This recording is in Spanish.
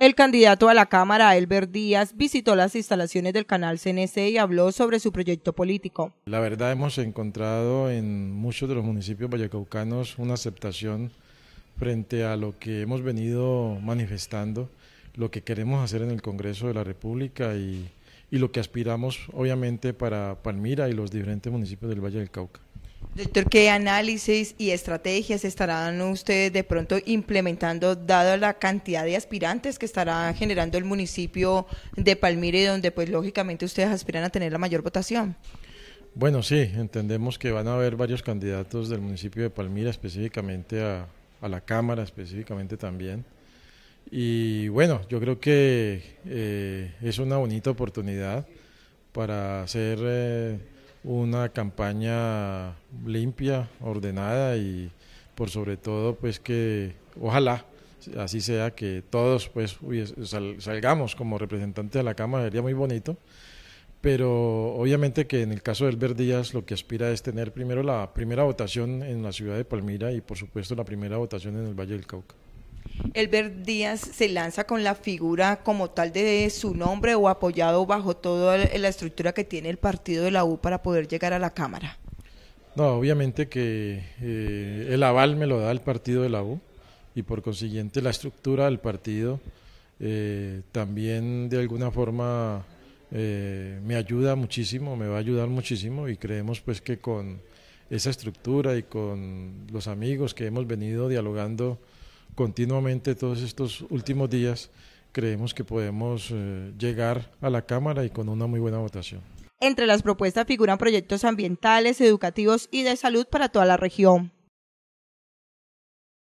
El candidato a la Cámara, Elber Díaz, visitó las instalaciones del canal CNC y habló sobre su proyecto político. La verdad hemos encontrado en muchos de los municipios vallecaucanos una aceptación frente a lo que hemos venido manifestando, lo que queremos hacer en el Congreso de la República y lo que aspiramos obviamente para Palmira y los diferentes municipios del Valle del Cauca. Doctor, ¿qué análisis y estrategias estarán ustedes de pronto implementando, dado la cantidad de aspirantes que estará generando el municipio de Palmira y donde, pues, lógicamente ustedes aspiran a tener la mayor votación? Bueno, sí, entendemos que van a haber varios candidatos del municipio de Palmira, específicamente a, la Cámara, específicamente también. Y bueno, yo creo que eh, es una bonita oportunidad para hacer... Eh, una campaña limpia, ordenada y por sobre todo pues que ojalá así sea que todos pues salgamos como representantes de la Cámara, sería muy bonito, pero obviamente que en el caso del Díaz lo que aspira es tener primero la primera votación en la ciudad de Palmira y por supuesto la primera votación en el Valle del Cauca. Elbert Díaz se lanza con la figura como tal de su nombre o apoyado bajo toda la estructura que tiene el partido de la U para poder llegar a la Cámara? No, obviamente que eh, el aval me lo da el partido de la U y por consiguiente la estructura del partido eh, también de alguna forma eh, me ayuda muchísimo, me va a ayudar muchísimo y creemos pues que con esa estructura y con los amigos que hemos venido dialogando continuamente todos estos últimos días, creemos que podemos eh, llegar a la Cámara y con una muy buena votación. Entre las propuestas figuran proyectos ambientales, educativos y de salud para toda la región.